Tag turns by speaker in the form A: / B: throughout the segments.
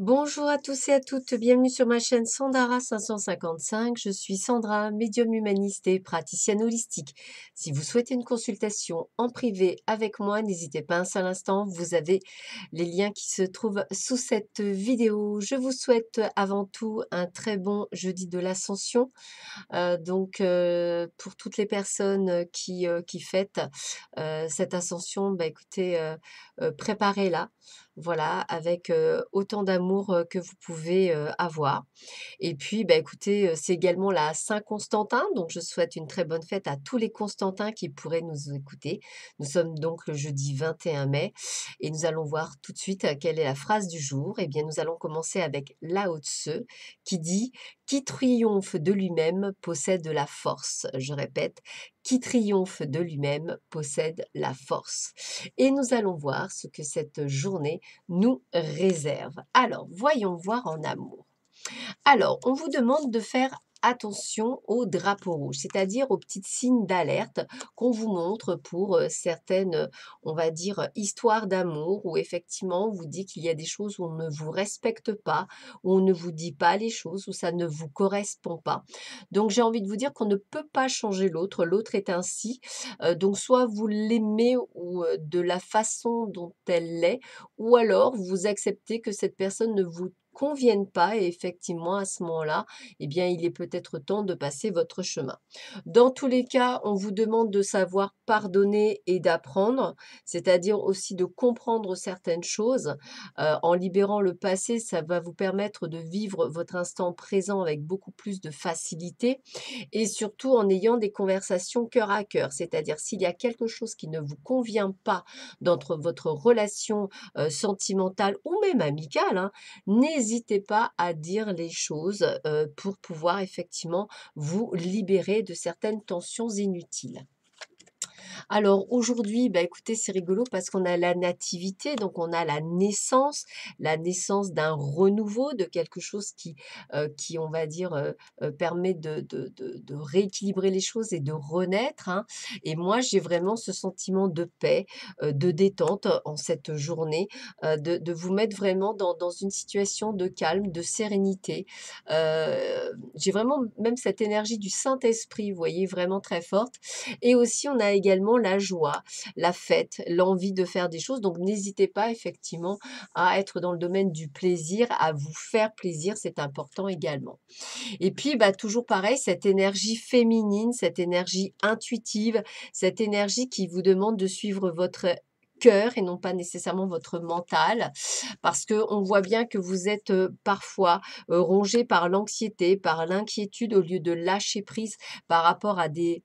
A: Bonjour à tous et à toutes, bienvenue sur ma chaîne Sandara 555. Je suis Sandra, médium humaniste et praticienne holistique. Si vous souhaitez une consultation en privé avec moi, n'hésitez pas un seul instant, vous avez les liens qui se trouvent sous cette vidéo. Je vous souhaite avant tout un très bon jeudi de l'ascension. Euh, donc euh, pour toutes les personnes qui, euh, qui fêtent cette ascension, bah, écoutez, préparez-la voilà, avec autant d'amour que vous pouvez avoir. Et puis, bah, écoutez, c'est également la Saint-Constantin, donc je souhaite une très bonne fête à tous les Constantins qui pourraient nous écouter. Nous sommes donc le jeudi 21 mai et nous allons voir tout de suite quelle est la phrase du jour. Eh bien, nous allons commencer avec Lao Tse qui dit qui triomphe de lui-même possède la force. Je répète, qui triomphe de lui-même possède la force. Et nous allons voir ce que cette journée nous réserve. Alors, voyons voir en amour. Alors, on vous demande de faire attention aux drapeaux rouges, c'est-à-dire aux petites signes d'alerte qu'on vous montre pour certaines, on va dire, histoires d'amour où effectivement on vous dit qu'il y a des choses où on ne vous respecte pas, où on ne vous dit pas les choses, où ça ne vous correspond pas. Donc j'ai envie de vous dire qu'on ne peut pas changer l'autre, l'autre est ainsi. donc soit vous l'aimez de la façon dont elle l'est, ou alors vous acceptez que cette personne ne vous conviennent pas et effectivement à ce moment-là, eh bien il est peut-être temps de passer votre chemin. Dans tous les cas, on vous demande de savoir pardonner et d'apprendre, c'est-à-dire aussi de comprendre certaines choses. Euh, en libérant le passé, ça va vous permettre de vivre votre instant présent avec beaucoup plus de facilité et surtout en ayant des conversations cœur à cœur, c'est-à-dire s'il y a quelque chose qui ne vous convient pas dans votre relation euh, sentimentale ou même amicale, hein, n'hésitez n'hésitez pas à dire les choses euh, pour pouvoir effectivement vous libérer de certaines tensions inutiles. Alors aujourd'hui, bah, écoutez, c'est rigolo parce qu'on a la nativité, donc on a la naissance, la naissance d'un renouveau, de quelque chose qui, euh, qui on va dire, euh, euh, permet de, rééquilibrer les choses et de renaître. Hein. Et moi, j'ai vraiment ce sentiment de paix, de détente en cette journée, de, vous mettre vraiment dans, dans, une situation de calme, de sérénité. j'ai vraiment même cette énergie du Saint-Esprit, vous voyez, vraiment très forte. Et aussi, on a également la joie, la fête, l'envie de faire des choses. Donc n'hésitez pas effectivement à être dans le domaine du plaisir, à vous faire plaisir, c'est important également. Et puis bah, toujours pareil, cette énergie féminine, cette énergie intuitive, cette énergie qui vous demande de suivre votre cœur et non pas nécessairement votre mental, parce que on voit bien que vous êtes parfois rongé par l'anxiété, par l'inquiétude, au lieu de lâcher prise par rapport à des,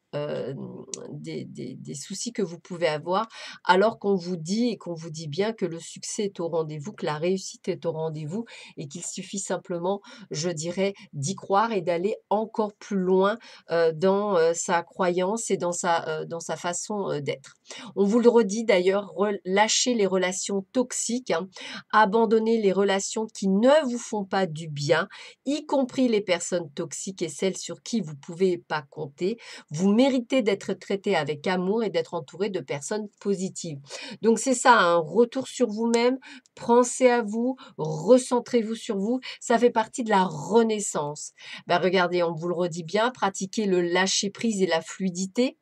A: des, soucis que vous pouvez avoir, alors qu'on vous dit et qu'on vous dit bien que le succès est au rendez-vous, que la réussite est au rendez-vous et qu'il suffit simplement, je dirais, d'y croire et d'aller encore plus loin dans sa croyance et dans sa, dans sa façon d'être. On vous le redit d'ailleurs, lâcher les relations toxiques, hein. abandonner les relations qui ne vous font pas du bien, y compris les personnes toxiques et celles sur qui vous ne pouvez pas compter. Vous méritez d'être traité avec amour et d'être entouré de personnes positives. Donc c'est ça, un hein, retour sur vous-même, pensez à vous, recentrez-vous sur vous, ça fait partie de la renaissance. Bah, regardez, on vous le redit bien, pratiquez le lâcher prise et la fluidité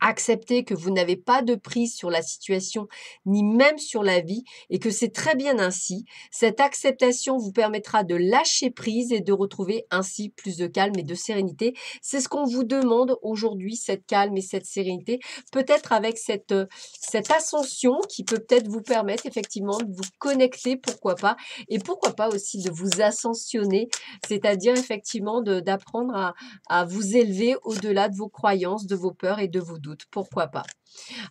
A: accepter que vous n'avez pas de prise sur la situation ni même sur la vie et que c'est très bien ainsi. Cette acceptation vous permettra de lâcher prise et de retrouver ainsi plus de calme et de sérénité. C'est ce qu'on vous demande aujourd'hui, cette calme et cette sérénité, peut-être avec cette, euh, cette ascension qui peut peut-être vous permettre effectivement de vous connecter, pourquoi pas, et pourquoi pas aussi de vous ascensionner, c'est-à-dire effectivement d'apprendre à, à vous élever au-delà de vos croyances, de vos peurs et de vos doute, pourquoi pas.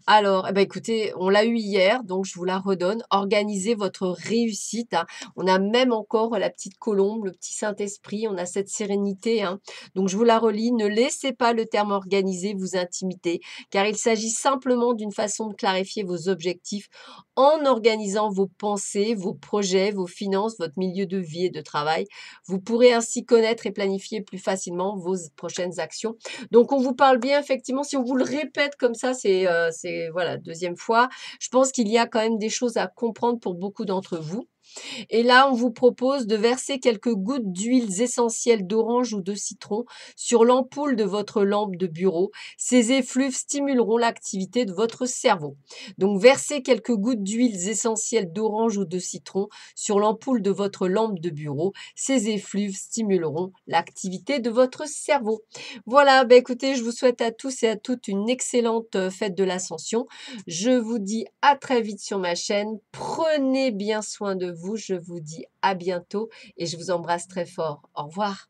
A: Alors, eh ben, écoutez, on l'a eu hier, donc je vous la redonne. Organisez votre réussite. Hein. On a même encore la petite colombe, le petit Saint-Esprit, on a cette sérénité. Hein. Donc, je vous la relis. Ne laissez pas le terme organiser vous intimider, car il s'agit simplement d'une façon de clarifier vos objectifs en organisant vos pensées, vos projets, vos finances, votre milieu de vie et de travail. Vous pourrez ainsi connaître et planifier plus facilement vos prochaines actions. Donc, on vous parle bien, effectivement, si on vous le répète comme ça, euh, c'est voilà, deuxième fois. Je pense qu'il y a quand même des choses à comprendre pour beaucoup d'entre vous. Et là, on vous propose de verser quelques gouttes d'huiles essentielles d'orange ou de citron sur l'ampoule de votre lampe de bureau. Ces effluves stimuleront l'activité de votre cerveau. Donc, versez quelques gouttes d'huiles essentielles d'orange ou de citron sur l'ampoule de votre lampe de bureau. Ces effluves stimuleront l'activité de votre cerveau. Voilà, bah, écoutez, je vous souhaite à tous et à toutes une excellente euh, fête de l'ascension. Je vous dis à très vite sur ma chaîne. Prenez bien soin de vous je vous dis à bientôt et je vous embrasse très fort. Au revoir.